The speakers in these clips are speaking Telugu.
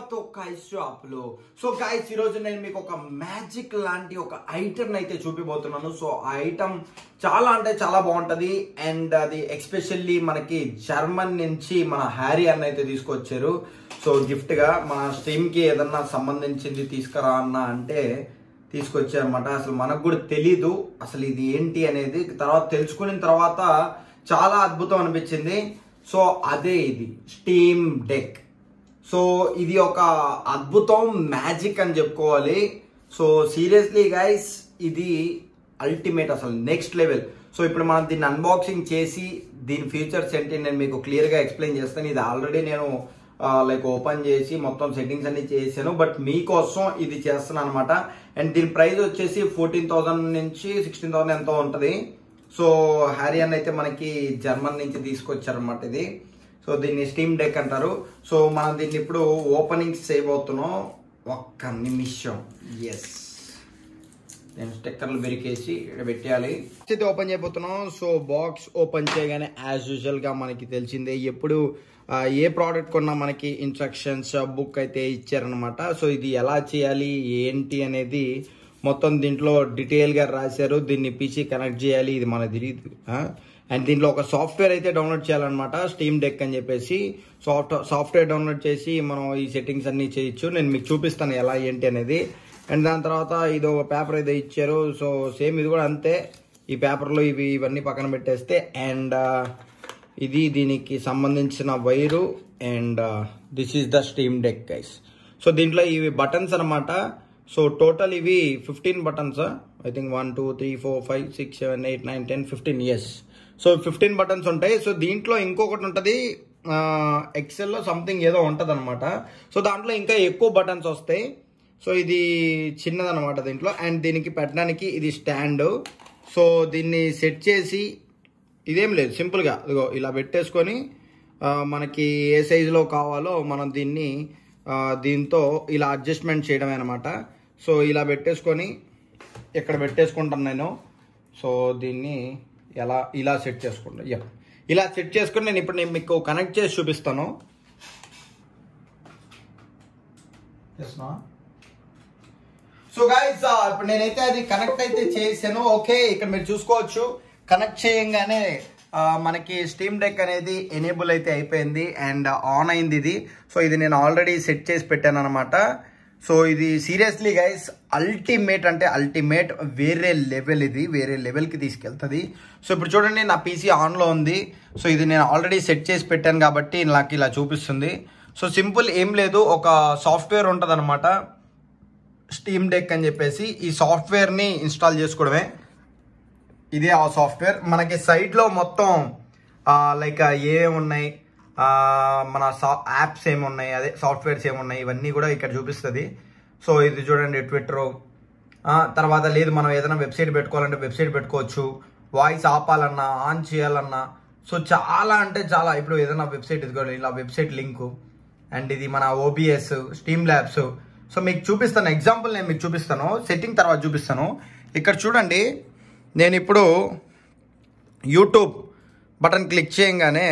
ఒక కైస్ షాప్లో సో ఈ ఈరోజు నేను మీకు ఒక మ్యాజిక్ లాంటి ఒక ఐటమ్ అయితే చూపిపోతున్నాను సో ఆ ఐటమ్ చాలా అంటే చాలా బాగుంటుంది అండ్ అది ఎక్స్పెషల్లీ మనకి జర్మన్ నుంచి మన హ్యారీ అన్న అయితే తీసుకొచ్చారు సో గిఫ్ట్గా మన కి ఏదన్నా సంబంధించింది తీసుకురా అన్న అంటే తీసుకొచ్చారనమాట అసలు మనకు కూడా తెలీదు అసలు ఇది ఏంటి అనేది తర్వాత తెలుసుకున్న తర్వాత చాలా అద్భుతం అనిపించింది సో అదే ఇది స్టీమ్ డెక్ సో ఇది ఒక అద్భుతం మ్యాజిక్ అని చెప్పుకోవాలి సో సీరియస్లీ గైస్ ఇది అల్టిమేట్ అసలు నెక్స్ట్ లెవెల్ సో ఇప్పుడు మనం దీన్ని అన్బాక్సింగ్ చేసి దీని ఫీచర్స్ ఏంటి నేను మీకు క్లియర్గా ఎక్స్ప్లెయిన్ చేస్తాను ఇది ఆల్రెడీ నేను లైక్ ఓపెన్ చేసి మొత్తం సెట్టింగ్స్ అన్ని చేశాను బట్ మీకోసం ఇది చేస్తున్నాను అనమాట అండ్ దీని ప్రైస్ వచ్చేసి ఫోర్టీన్ థౌసండ్ నుంచి సిక్స్టీన్ థౌసండ్ ఎంతో ఉంటుంది సో హ్యారీ అయితే మనకి జర్మన్ నుంచి తీసుకొచ్చారనమాట ఇది సో దీన్ని స్టీమ్ డెక్ అంటారు సో మనం దీన్ని ఇప్పుడు ఓపెనింగ్ చేయబోతున్నాం ఒక్క నిమిషం ఎస్ నేను స్టిక్కర్లు బెరికేసి పెట్టేయాలి అయితే ఓపెన్ చేయబోతున్నాం సో బాక్స్ ఓపెన్ చేయగానే యాజ్ యూజువల్గా మనకి తెలిసిందే ఎప్పుడు ఏ ప్రోడక్ట్ కొన్నా మనకి ఇన్స్ట్రక్షన్స్ బుక్ అయితే ఇచ్చారనమాట సో ఇది ఎలా చేయాలి ఏంటి అనేది మొత్తం దీంట్లో డీటెయిల్గా రాశారు దీన్ని పీసీ కనెక్ట్ చేయాలి ఇది మన తిరిగి అండ్ దీంట్లో ఒక సాఫ్ట్వేర్ అయితే డౌన్లోడ్ చేయాలన్నమాట స్టీమ్ డెక్ అని చెప్పేసి సాఫ్ట్ సాఫ్ట్వేర్ డౌన్లోడ్ చేసి మనం ఈ సెట్టింగ్స్ అన్నీ చేయొచ్చు నేను మీకు చూపిస్తాను ఎలా ఏంటి అనేది అండ్ దాని తర్వాత ఇది ఒక పేపర్ అయితే ఇచ్చారు సో సేమ్ ఇది కూడా అంతే ఈ పేపర్లో ఇవి ఇవన్నీ పక్కన పెట్టేస్తే అండ్ ఇది దీనికి సంబంధించిన wire and this is the steam deck guys so దీంట్లో ఇవి బటన్స్ అనమాట సో టోటల్ ఇవి fifteen buttons I think one two three four five six seven eight nine ten fifteen years so fifteen buttons ఉంటాయి సో దీంట్లో ఇంకొకటి ఉంటుంది ఎక్సెల్లో సంథింగ్ ఏదో ఉంటుంది అనమాట సో దాంట్లో ఇంకా ఎక్కువ బటన్స్ వస్తాయి సో ఇది చిన్నదనమాట దీంట్లో అండ్ దీనికి పెట్టడానికి ఇది స్టాండ్ సో దీన్ని సెట్ చేసి ఇదేం లేదు సింపుల్గా ఇదిగో ఇలా పెట్టేసుకొని మనకి ఏ సైజులో కావాలో మనం దీన్ని దీంతో ఇలా అడ్జస్ట్మెంట్ చేయడమే అనమాట సో ఇలా పెట్టేసుకొని ఇక్కడ పెట్టేసుకుంటాను నేను సో దీన్ని ఎలా ఇలా సెట్ చేసుకోండి యా ఇలా సెట్ చేసుకుని నేను ఇప్పుడు నేను మీకు కనెక్ట్ చేసి చూపిస్తాను సో గాయస్ uh, ఇప్పుడు నేనైతే అది కనెక్ట్ అయితే చేశాను ఓకే ఇక్కడ మీరు చూసుకోవచ్చు కనెక్ట్ చేయంగానే uh, మనకి స్టీమ్ డెక్ అనేది ఎనేబుల్ అయితే అయిపోయింది అండ్ ఆన్ uh, అయింది ఇది సో ఇది నేను ఆల్రెడీ సెట్ చేసి పెట్టాను అనమాట సో ఇది సీరియస్లీ గైస్ అల్టిమేట్ అంటే అల్టిమేట్ వేరే లెవెల్ ఇది వేరే లెవెల్కి తీసుకెళ్తుంది సో ఇప్పుడు చూడండి నా పీసీ ఆన్లో ఉంది సో ఇది నేను ఆల్రెడీ సెట్ చేసి పెట్టాను కాబట్టి నాకు ఇలా చూపిస్తుంది సో సింపుల్ ఏం లేదు ఒక సాఫ్ట్వేర్ ఉంటుంది అనమాట స్టీమ్ డెక్ అని చెప్పేసి ఈ సాఫ్ట్వేర్ని ఇన్స్టాల్ చేసుకోవడమే ఇదే ఆ సాఫ్ట్వేర్ మనకి సైట్లో మొత్తం లైక్ ఏ ఉన్నాయి మన యాప్స్ ఏమున్నాయి అదే సాఫ్ట్వేర్స్ ఏమున్నాయి ఇవన్నీ కూడా ఇక్కడ చూపిస్తుంది సో ఇది చూడండి ట్విట్టర్ తర్వాత లేదు మనం ఏదైనా వెబ్సైట్ పెట్టుకోవాలంటే వెబ్సైట్ పెట్టుకోవచ్చు వాయిస్ ఆపాలన్నా ఆన్ చేయాలన్నా సో చాలా అంటే చాలా ఇప్పుడు ఏదైనా వెబ్సైట్ ఇదిగోండి ఇలా వెబ్సైట్ లింకు అండ్ ఇది మన ఓబిఎస్ స్టీమ్ ల్యాబ్స్ సో మీకు చూపిస్తాను ఎగ్జాంపుల్ నేను మీకు చూపిస్తాను సెట్టింగ్ తర్వాత చూపిస్తాను ఇక్కడ చూడండి నేను ఇప్పుడు యూట్యూబ్ బటన్ క్లిక్ చేయంగానే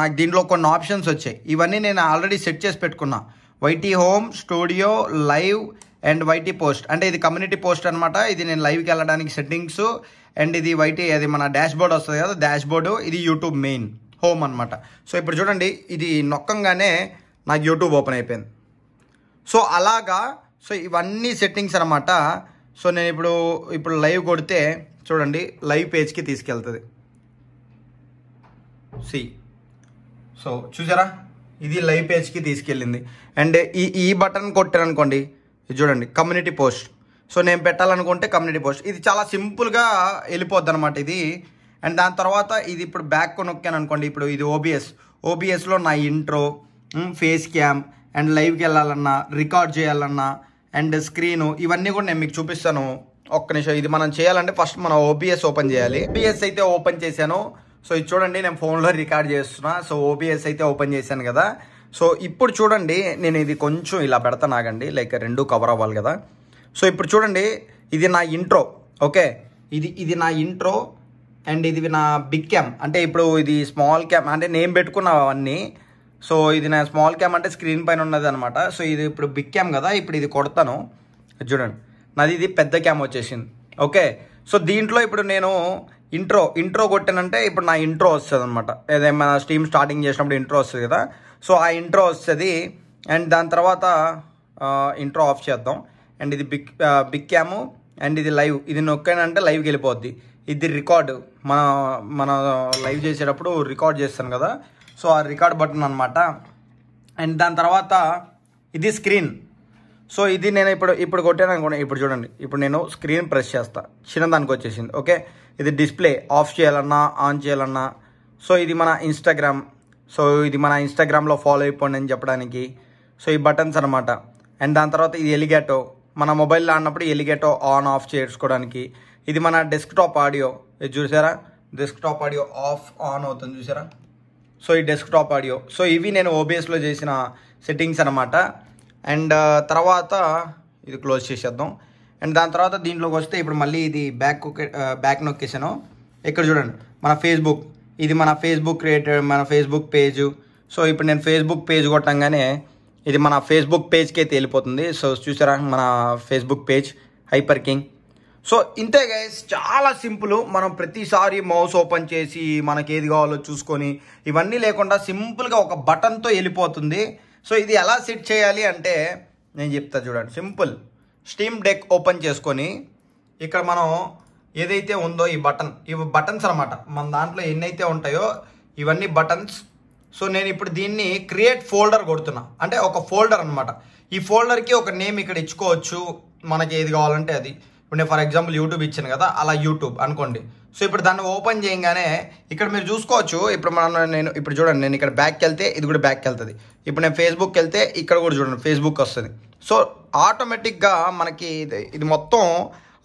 నాకు దీంట్లో కొన్ని ఆప్షన్స్ వచ్చాయి ఇవన్నీ నేను ఆల్రెడీ సెట్ చేసి పెట్టుకున్నా YT home studio live and YT post అంటే ఇది కమ్యూనిటీ పోస్ట్ అనమాట ఇది నేను లైవ్కి వెళ్ళడానికి సెట్టింగ్స్ అండ్ ఇది వైటీ అది మన డాష్ బోర్డ్ వస్తుంది కదా డాష్ బోర్డు ఇది యూట్యూబ్ మెయిన్ హోమ్ అనమాట సో ఇప్పుడు చూడండి ఇది నొక్కంగానే నాకు యూట్యూబ్ ఓపెన్ అయిపోయింది సో అలాగా సో ఇవన్నీ సెట్టింగ్స్ అనమాట సో నేను ఇప్పుడు ఇప్పుడు లైవ్ కొడితే చూడండి లైవ్ పేజ్కి తీసుకెళ్తుంది సి సో చూసారా ఇది లైవ్ పేజ్కి తీసుకెళ్ళింది అండ్ ఈ ఈ బటన్ కొట్టారనుకోండి ఇది చూడండి కమ్యూనిటీ పోస్ట్ సో నేను పెట్టాలనుకుంటే కమ్యూనిటీ పోస్ట్ ఇది చాలా సింపుల్గా వెళ్ళిపోద్ది అనమాట ఇది అండ్ దాని తర్వాత ఇది ఇప్పుడు బ్యాక్ నొక్కాను అనుకోండి ఇప్పుడు ఇది ఓబిఎస్ ఓబిఎస్లో నా ఇంట్రో ఫేస్ క్యామ్ అండ్ లైవ్కి వెళ్ళాలన్నా రికార్డ్ చేయాలన్నా అండ్ స్క్రీను ఇవన్నీ కూడా నేను మీకు చూపిస్తాను ఒక్క నిమిషం ఇది మనం చేయాలంటే ఫస్ట్ మనం ఓబిఎస్ ఓపెన్ చేయాలి ఓబిఎస్ అయితే ఓపెన్ చేశాను సో ఇది చూడండి నేను ఫోన్లో రికార్డ్ చేస్తున్నా సో ఓబిఎస్ అయితే ఓపెన్ చేశాను కదా సో ఇప్పుడు చూడండి నేను ఇది కొంచెం ఇలా పెడతాను ఆగండి లైక్ రెండు కవర్ అవ్వాలి కదా సో ఇప్పుడు చూడండి ఇది నా ఇంట్రో ఓకే ఇది ఇది నా ఇంట్రో అండ్ ఇది నా బిగ్ క్యామ్ అంటే ఇప్పుడు ఇది స్మాల్ క్యామ్ అంటే నేను పెట్టుకున్నావు అవన్నీ సో ఇది నా స్మాల్ క్యామ్ అంటే స్క్రీన్ పైన ఉన్నది అనమాట సో ఇది ఇప్పుడు బిగ్ క్యామ్ కదా ఇప్పుడు ఇది కొడతాను చూడండి నాది ఇది పెద్ద క్యామ్ వచ్చేసింది ఓకే సో దీంట్లో ఇప్పుడు నేను ఇంట్రో ఇంట్రో కొట్టానంటే ఇప్పుడు నా ఇంట్రో వస్తుంది అనమాట ఏదేమైనా స్ట్రీమ్ స్టార్టింగ్ చేసినప్పుడు ఇంట్రో వస్తుంది కదా సో ఆ ఇంట్రో వస్తుంది అండ్ దాని తర్వాత ఇంట్రో ఆఫ్ చేద్దాం అండ్ ఇది బిక్ బిక్ క్యాము అండ్ ఇది లైవ్ ఇది నొక్కానంటే లైవ్కి వెళ్ళిపోద్ది ఇది రికార్డు మన మన లైవ్ చేసేటప్పుడు రికార్డ్ చేస్తాను కదా సో ఆ రికార్డ్ బటన్ అనమాట అండ్ దాని తర్వాత ఇది స్క్రీన్ సో ఇది నేను ఇప్పుడు ఇప్పుడు కొట్టాను అనుకోండి ఇప్పుడు చూడండి ఇప్పుడు నేను స్క్రీన్ ప్రెస్ చేస్తాను చిన్నదానికి వచ్చేసింది ఓకే ఇది డిస్ప్లే ఆఫ్ చేయాలన్నా ఆన్ చేయాలన్నా సో ఇది మన ఇన్స్టాగ్రామ్ సో ఇది మన ఇన్స్టాగ్రామ్లో ఫాలో అయిపోండి అని చెప్పడానికి సో ఈ బటన్స్ అనమాట అండ్ దాని తర్వాత ఇది ఎలిగేటో మన మొబైల్లో ఆడినప్పుడు ఎలిగేటో ఆన్ ఆఫ్ చేసుకోవడానికి ఇది మన డెస్క్టాప్ ఆడియో ఇది చూసారా డెస్క్టాప్ ఆడియో ఆఫ్ ఆన్ అవుతుంది చూసారా సో ఈ డెస్క్టాప్ ఆడియో సో ఇవి నేను ఓబిఎస్లో చేసిన సెట్టింగ్స్ అనమాట అండ్ తర్వాత ఇది క్లోజ్ చేసేద్దాం అండ్ దాని తర్వాత దీంట్లోకి వస్తే ఇప్పుడు మళ్ళీ ఇది బ్యాక్ బ్యాక్ నొక్కేసాను ఇక్కడ చూడండి మన ఫేస్బుక్ ఇది మన ఫేస్బుక్ క్రియేటర్ మన ఫేస్బుక్ పేజ్ సో ఇప్పుడు నేను ఫేస్బుక్ పేజ్ కొట్టంగానే ఇది మన ఫేస్బుక్ పేజ్కి అయితే వెళ్ళిపోతుంది సో చూసారా మన Facebook page hyper king so ఇంతే గైస్ చాలా సింపుల్ మనం ప్రతిసారి మౌస్ ఓపెన్ చేసి మనకి ఏది కావాలో చూసుకొని ఇవన్నీ లేకుండా సింపుల్గా ఒక బటన్తో వెళ్ళిపోతుంది సో ఇది ఎలా సెట్ చేయాలి అంటే నేను చెప్తా చూడండి సింపుల్ స్టీమ్ డెక్ ఓపెన్ చేసుకొని ఇక్కడ మనం ఏదైతే ఉందో ఈ బటన్ ఇవి బటన్స్ అనమాట మన దాంట్లో ఎన్నైతే ఉంటాయో ఇవన్నీ బటన్స్ సో నేను ఇప్పుడు దీన్ని క్రియేట్ ఫోల్డర్ కొడుతున్నా అంటే ఒక ఫోల్డర్ అనమాట ఈ ఫోల్డర్కి ఒక నేమ్ ఇక్కడ ఇచ్చుకోవచ్చు మనకి ఏది కావాలంటే అది ఇప్పుడు నేను ఫర్ ఎగ్జాంపుల్ యూట్యూబ్ ఇచ్చాను కదా అలా యూట్యూబ్ అనుకోండి సో ఇప్పుడు దాన్ని ఓపెన్ చేయగానే ఇక్కడ మీరు చూసుకోవచ్చు ఇప్పుడు మనం నేను ఇప్పుడు చూడండి నేను ఇక్కడ బ్యాక్కి వెళ్తే ఇది కూడా బ్యాక్కి వెళ్తుంది ఇప్పుడు నేను ఫేస్బుక్కి వెళ్తే ఇక్కడ కూడా చూడండి ఫేస్బుక్ వస్తుంది సో ఆటోమేటిక్గా మనకి ఇది మొత్తం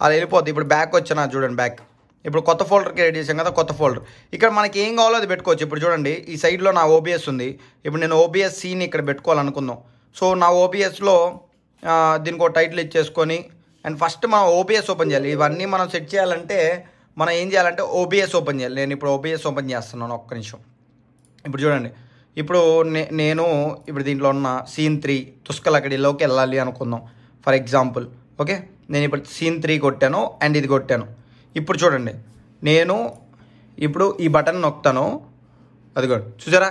అలా వెళ్ళిపోద్ది ఇప్పుడు బ్యాక్ వచ్చిన చూడండి బ్యాక్ ఇప్పుడు కొత్త ఫోల్డర్ క్రియేట్ చేసాం కదా కొత్త ఫోల్డర్ ఇక్కడ మనకి ఏం కావాలో అది పెట్టుకోవచ్చు ఇప్పుడు చూడండి ఈ సైడ్లో నా ఓబిఎస్ ఉంది ఇప్పుడు నేను ఓబిఎస్ సీని ఇక్కడ పెట్టుకోవాలనుకుందాం సో నా ఓబిఎస్లో దీనికి ఒక టైటిల్ ఇచ్చేసుకొని అండ్ ఫస్ట్ మనం ఓబిఎస్ ఓపెన్ చేయాలి ఇవన్నీ మనం సెట్ చేయాలంటే మనం ఏం చేయాలంటే ఓబిఎస్ ఓపెన్ చేయాలి నేను ఇప్పుడు ఓబిఎస్ ఓపెన్ చేస్తున్నాను ఒక్క నిమిషం ఇప్పుడు చూడండి ఇప్పుడు నే నేను ఇప్పుడు దీంట్లో ఉన్న సీన్ త్రీ తుష్కలకడిలోకి వెళ్ళాలి అనుకుందాం ఫర్ ఎగ్జాంపుల్ ఓకే నేను ఇప్పుడు సీన్ త్రీ కొట్టాను అండ్ ఇది కొట్టాను ఇప్పుడు చూడండి నేను ఇప్పుడు ఈ బటన్ నొక్తాను అది కూడా చూసారా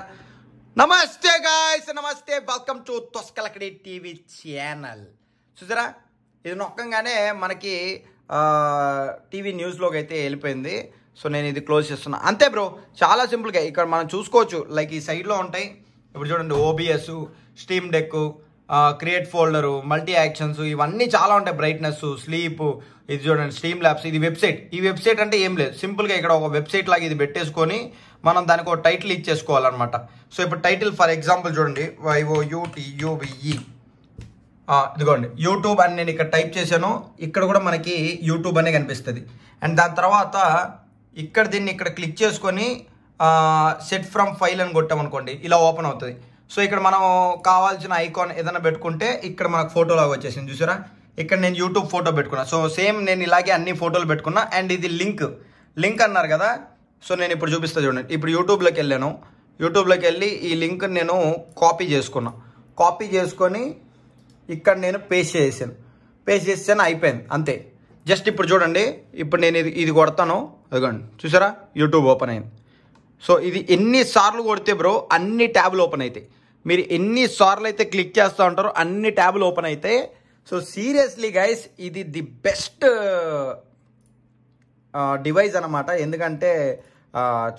నమస్తే గాయస్ నమస్తే వెల్కమ్ టు తొస్కలకడి టీవీ ఛానల్ చూసారా ఇది నొక్కంగానే మనకి టీవీ న్యూస్లోకి అయితే వెళ్ళిపోయింది సో నేను ఇది క్లోజ్ చేస్తున్నా అంతే బ్రో చాలా సింపుల్గా ఇక్కడ మనం చూసుకోవచ్చు లైక్ ఈ సైడ్లో ఉంటాయి ఇప్పుడు చూడండి OBS Steam Deck create folder multi actions ఇవన్నీ చాలా ఉంటాయి బ్రైట్నెస్ స్లీప్ ఇది చూడండి స్టీమ్ ల్యాబ్స్ ఇది వెబ్సైట్ ఈ వెబ్సైట్ అంటే ఏం లేదు సింపుల్గా ఇక్కడ ఒక వెబ్సైట్ లాగా ఇది పెట్టేసుకొని మనం దానికి ఒక టైటిల్ ఇచ్చేసుకోవాలన్నమాట సో ఇప్పుడు టైటిల్ ఫర్ ఎగ్జాంపుల్ చూడండి వైఓయూటియూబిఈ e. ఇదిగోండి యూట్యూబ్ అని నేను ఇక్కడ టైప్ చేశాను ఇక్కడ కూడా మనకి యూట్యూబ్ అనే కనిపిస్తుంది అండ్ దాని తర్వాత ఇక్కడ దీన్ని ఇక్కడ క్లిక్ చేసుకొని సెట్ ఫ్రమ్ ఫైల్ అని కొట్టామనుకోండి ఇలా ఓపెన్ అవుతుంది సో ఇక్కడ మనం కావాల్సిన ఐకాన్ ఏదైనా పెట్టుకుంటే ఇక్కడ మనకు ఫోటో లాగా వచ్చేసింది చూసారా ఇక్కడ నేను యూట్యూబ్ ఫోటో పెట్టుకున్నా సో సేమ్ నేను ఇలాగే అన్ని ఫోటోలు పెట్టుకున్నా అండ్ ఇది లింక్ లింక్ అన్నారు కదా సో నేను ఇప్పుడు చూపిస్తా చూడండి ఇప్పుడు యూట్యూబ్లోకి వెళ్ళాను యూట్యూబ్లోకి వెళ్ళి ఈ లింక్ నేను కాపీ చేసుకున్నా కాపీ చేసుకొని ఇక్కడ నేను పేస్ట్ చేసాను పేస్ట్ చేస్తాను అయిపోయింది అంతే జస్ట్ ఇప్పుడు చూడండి ఇప్పుడు నేను ఇది ఇది కొడతాను అదిగోండి చూసారా యూట్యూబ్ ఓపెన్ అయింది సో ఇది ఎన్నిసార్లు కొడితే బ్రో అన్ని ట్యాబ్లు ఓపెన్ అవుతాయి మీరు ఎన్నిసార్లు అయితే క్లిక్ చేస్తూ ఉంటారో అన్ని ట్యాబ్లు ఓపెన్ అవుతాయి సో సీరియస్లీ గైస్ ఇది ది బెస్ట్ డివైస్ అనమాట ఎందుకంటే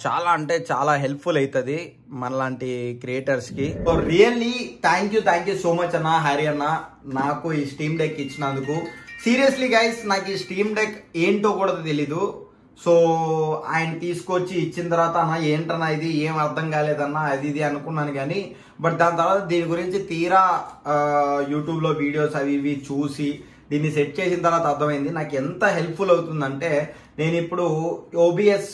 చాలా అంటే చాలా హెల్ప్ఫుల్ అవుతుంది మనలాంటి క్రియేటర్స్కి so really thank you thank you so much అన్న హరి అన్న నాకు ఈ స్టీమ్ డెక్ ఇచ్చినందుకు సీరియస్లీ గైస్ నాకు ఈ స్టీమ్ డెక్ ఏంటో కూడా తెలీదు సో ఆయన తీసుకొచ్చి ఇచ్చిన తర్వాత అన్న ఏంటన్నా ఇది ఏం అర్థం కాలేదన్నా అది ఇది అనుకున్నాను కానీ బట్ దాని తర్వాత దీని గురించి తీరా యూట్యూబ్లో వీడియోస్ అవి ఇవి చూసి దీన్ని సెట్ చేసిన తర్వాత అర్థమైంది నాకు ఎంత హెల్ప్ఫుల్ అవుతుందంటే నేను ఇప్పుడు ఓబిఎస్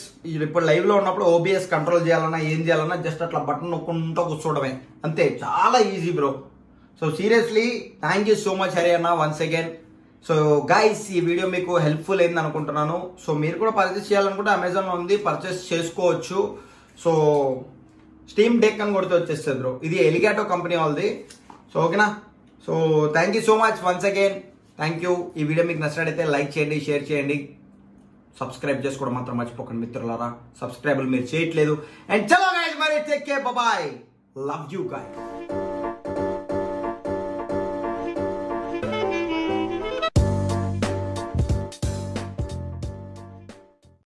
ఇప్పుడు లైవ్లో ఉన్నప్పుడు ఓబిఎస్ కంట్రోల్ చేయాలన్నా ఏం చేయాలన్నా జస్ట్ అట్లా బటన్ నొక్కుంటూ కూర్చోవడమే అంతే చాలా easy bro so seriously thank you so much Hari అన్న వన్స్ అగైన్ సో గైస్ ఈ వీడియో మీకు హెల్ప్ఫుల్ అయింది అనుకుంటున్నాను సో మీరు కూడా పర్చేస్ చేయాలనుకుంటే అమెజాన్ ఉంది పర్చేస్ చేసుకోవచ్చు సో స్టీమ్ డెక్ అని కొడితే వచ్చేస్తుంది ఇది ఎలిగాటో కంపెనీ వాళ్ళది సో ఓకేనా so thank you so much once again thank you ఈ వీడియో మీకు నచ్చినట్టయితే లైక్ చేయండి షేర్ చేయండి సబ్స్క్రైబ్ చేసుకోవడం మాత్రం మర్చిపోకండి మిత్రులారా సబ్స్క్రైబులు మీరు చేయట్లేదు అండ్ చలో గాయస్ మరి take care bye love you guys